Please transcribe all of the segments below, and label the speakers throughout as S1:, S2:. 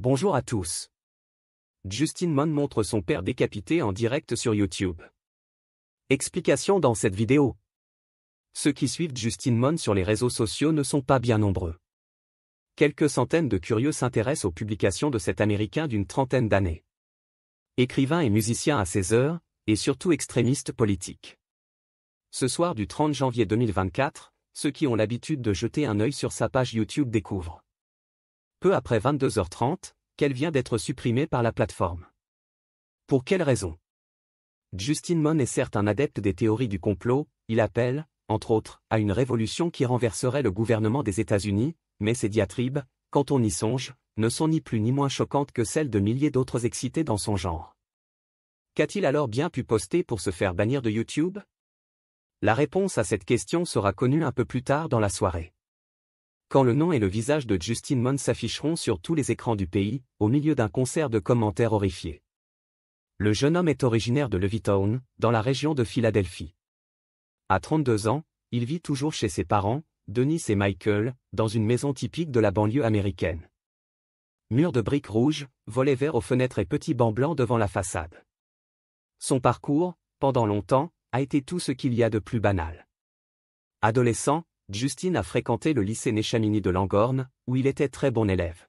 S1: Bonjour à tous. Justin Mon montre son père décapité en direct sur YouTube. Explication dans cette vidéo. Ceux qui suivent Justin Mon sur les réseaux sociaux ne sont pas bien nombreux. Quelques centaines de curieux s'intéressent aux publications de cet Américain d'une trentaine d'années. Écrivain et musicien à ses heures, et surtout extrémiste politique. Ce soir du 30 janvier 2024, ceux qui ont l'habitude de jeter un œil sur sa page YouTube découvrent peu après 22h30, qu'elle vient d'être supprimée par la plateforme. Pour quelle raison Justin Mon est certes un adepte des théories du complot, il appelle, entre autres, à une révolution qui renverserait le gouvernement des États-Unis, mais ses diatribes, quand on y songe, ne sont ni plus ni moins choquantes que celles de milliers d'autres excités dans son genre. Qu'a-t-il alors bien pu poster pour se faire bannir de YouTube La réponse à cette question sera connue un peu plus tard dans la soirée quand le nom et le visage de Justin Mon s'afficheront sur tous les écrans du pays, au milieu d'un concert de commentaires horrifiés. Le jeune homme est originaire de Levittown, dans la région de Philadelphie. À 32 ans, il vit toujours chez ses parents, Denis et Michael, dans une maison typique de la banlieue américaine. Murs de briques rouges, volets verts aux fenêtres et petits bancs blancs devant la façade. Son parcours, pendant longtemps, a été tout ce qu'il y a de plus banal. Adolescent, Justin a fréquenté le lycée Neshamini de Langorne, où il était très bon élève.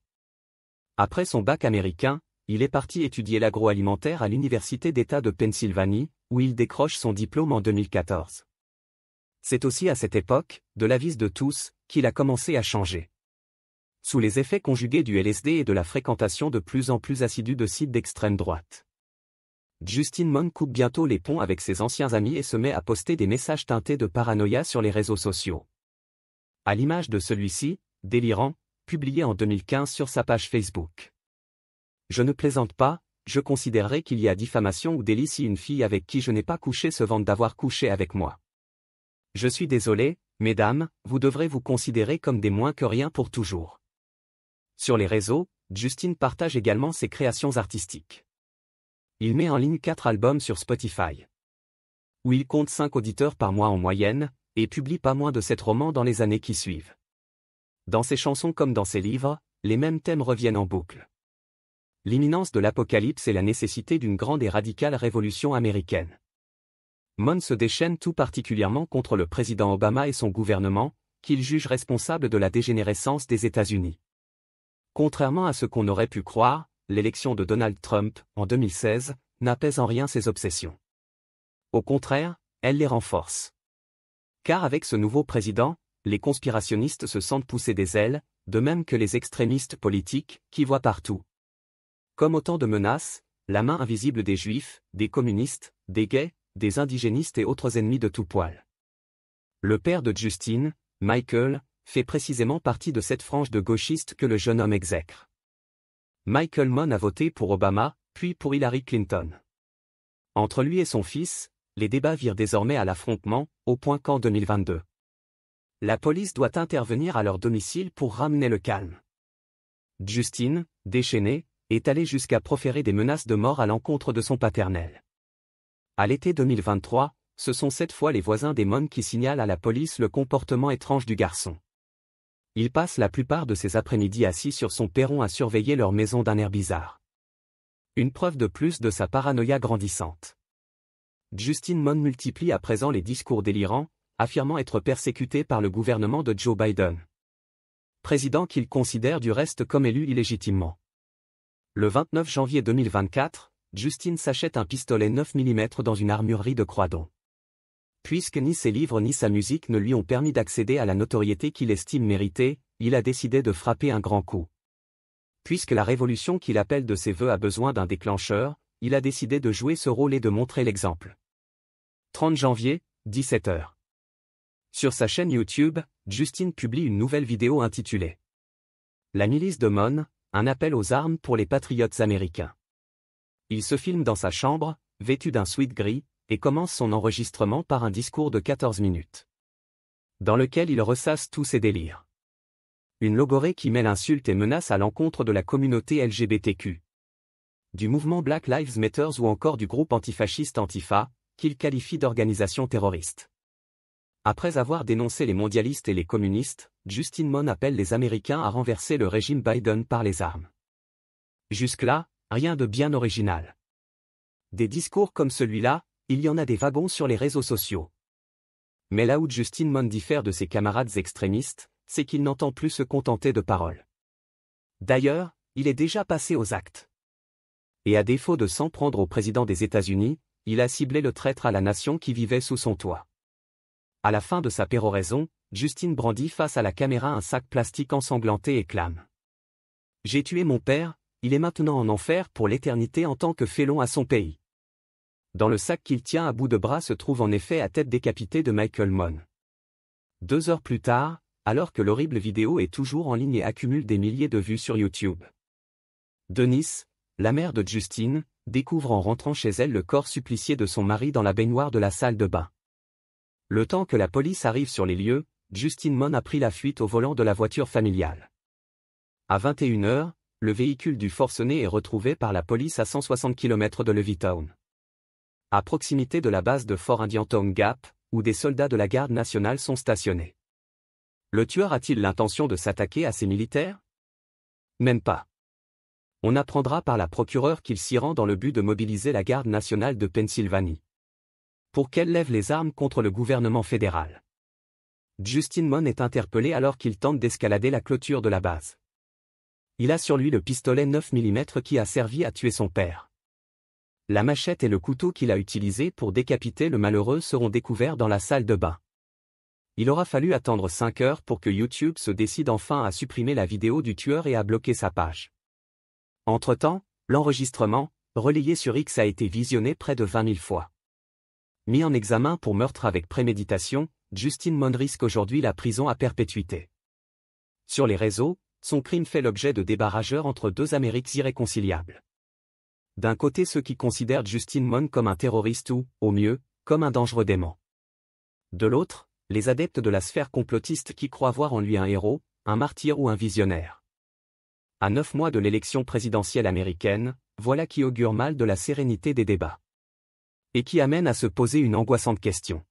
S1: Après son bac américain, il est parti étudier l'agroalimentaire à l'Université d'État de Pennsylvanie, où il décroche son diplôme en 2014. C'est aussi à cette époque, de l'avis de tous, qu'il a commencé à changer. Sous les effets conjugués du LSD et de la fréquentation de plus en plus assidue de sites d'extrême droite. Justin Mon coupe bientôt les ponts avec ses anciens amis et se met à poster des messages teintés de paranoïa sur les réseaux sociaux à l'image de celui-ci, délirant, publié en 2015 sur sa page Facebook. Je ne plaisante pas, je considérerais qu'il y a diffamation ou délit si une fille avec qui je n'ai pas couché se vante d'avoir couché avec moi. Je suis désolé, mesdames, vous devrez vous considérer comme des moins que rien pour toujours. Sur les réseaux, Justine partage également ses créations artistiques. Il met en ligne quatre albums sur Spotify. Où il compte cinq auditeurs par mois en moyenne, et publie pas moins de sept romans dans les années qui suivent. Dans ses chansons comme dans ses livres, les mêmes thèmes reviennent en boucle. L'imminence de l'apocalypse et la nécessité d'une grande et radicale révolution américaine. Mon se déchaîne tout particulièrement contre le président Obama et son gouvernement, qu'il juge responsable de la dégénérescence des États-Unis. Contrairement à ce qu'on aurait pu croire, l'élection de Donald Trump, en 2016, n'apaise en rien ses obsessions. Au contraire, elle les renforce. Car avec ce nouveau président, les conspirationnistes se sentent pousser des ailes, de même que les extrémistes politiques, qui voient partout. Comme autant de menaces, la main invisible des juifs, des communistes, des gays, des indigénistes et autres ennemis de tout poil. Le père de Justine, Michael, fait précisément partie de cette frange de gauchistes que le jeune homme exècre. Michael Mon a voté pour Obama, puis pour Hillary Clinton. Entre lui et son fils, les débats virent désormais à l'affrontement, au point qu'en 2022. La police doit intervenir à leur domicile pour ramener le calme. Justine, déchaînée, est allée jusqu'à proférer des menaces de mort à l'encontre de son paternel. À l'été 2023, ce sont cette fois les voisins des mônes qui signalent à la police le comportement étrange du garçon. Il passe la plupart de ses après-midi assis sur son perron à surveiller leur maison d'un air bizarre. Une preuve de plus de sa paranoïa grandissante. Justin Mon multiplie à présent les discours délirants, affirmant être persécuté par le gouvernement de Joe Biden. Président qu'il considère du reste comme élu illégitimement. Le 29 janvier 2024, Justin s'achète un pistolet 9 mm dans une armurerie de Croydon. Puisque ni ses livres ni sa musique ne lui ont permis d'accéder à la notoriété qu'il estime méritée, il a décidé de frapper un grand coup. Puisque la révolution qu'il appelle de ses voeux a besoin d'un déclencheur, il a décidé de jouer ce rôle et de montrer l'exemple. 30 janvier, 17h. Sur sa chaîne YouTube, Justin publie une nouvelle vidéo intitulée La milice de Mon, un appel aux armes pour les patriotes américains. Il se filme dans sa chambre, vêtu d'un sweat gris, et commence son enregistrement par un discours de 14 minutes. Dans lequel il ressasse tous ses délires. Une logorée qui mêle insultes et menaces à l'encontre de la communauté LGBTQ, du mouvement Black Lives Matter ou encore du groupe antifasciste Antifa, qu'il qualifie d'organisation terroriste. Après avoir dénoncé les mondialistes et les communistes, Justin Mon appelle les Américains à renverser le régime Biden par les armes. Jusque-là, rien de bien original. Des discours comme celui-là, il y en a des wagons sur les réseaux sociaux. Mais là où Justin Mon diffère de ses camarades extrémistes, c'est qu'il n'entend plus se contenter de paroles. D'ailleurs, il est déjà passé aux actes et à défaut de s'en prendre au président des États-Unis, il a ciblé le traître à la nation qui vivait sous son toit. À la fin de sa péroraison, Justine brandit face à la caméra un sac plastique ensanglanté et clame « J'ai tué mon père, il est maintenant en enfer pour l'éternité en tant que félon à son pays. » Dans le sac qu'il tient à bout de bras se trouve en effet la tête décapitée de Michael Mon. Deux heures plus tard, alors que l'horrible vidéo est toujours en ligne et accumule des milliers de vues sur YouTube. Denis, la mère de Justine, découvre en rentrant chez elle le corps supplicié de son mari dans la baignoire de la salle de bain. Le temps que la police arrive sur les lieux, Justine Mon a pris la fuite au volant de la voiture familiale. À 21h, le véhicule du forcené est retrouvé par la police à 160 km de Levittown. À proximité de la base de Fort Indian Gap, où des soldats de la garde nationale sont stationnés. Le tueur a-t-il l'intention de s'attaquer à ces militaires Même pas on apprendra par la procureure qu'il s'y rend dans le but de mobiliser la garde nationale de Pennsylvanie. Pour qu'elle lève les armes contre le gouvernement fédéral. Justin Mon est interpellé alors qu'il tente d'escalader la clôture de la base. Il a sur lui le pistolet 9 mm qui a servi à tuer son père. La machette et le couteau qu'il a utilisé pour décapiter le malheureux seront découverts dans la salle de bain. Il aura fallu attendre 5 heures pour que YouTube se décide enfin à supprimer la vidéo du tueur et à bloquer sa page. Entre-temps, l'enregistrement, relayé sur X a été visionné près de 20 000 fois. Mis en examen pour meurtre avec préméditation, Justin Mon risque aujourd'hui la prison à perpétuité. Sur les réseaux, son crime fait l'objet de débarrageurs entre deux Amériques irréconciliables. D'un côté ceux qui considèrent Justin Mon comme un terroriste ou, au mieux, comme un dangereux démon. De l'autre, les adeptes de la sphère complotiste qui croient voir en lui un héros, un martyr ou un visionnaire à neuf mois de l'élection présidentielle américaine, voilà qui augure mal de la sérénité des débats. Et qui amène à se poser une angoissante question.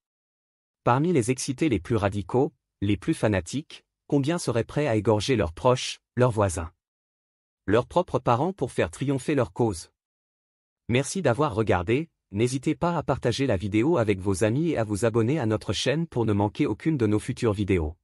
S1: Parmi les excités les plus radicaux, les plus fanatiques, combien seraient prêts à égorger leurs proches, leurs voisins Leurs propres parents pour faire triompher leur cause Merci d'avoir regardé, n'hésitez pas à partager la vidéo avec vos amis et à vous abonner à notre chaîne pour ne manquer aucune de nos futures vidéos.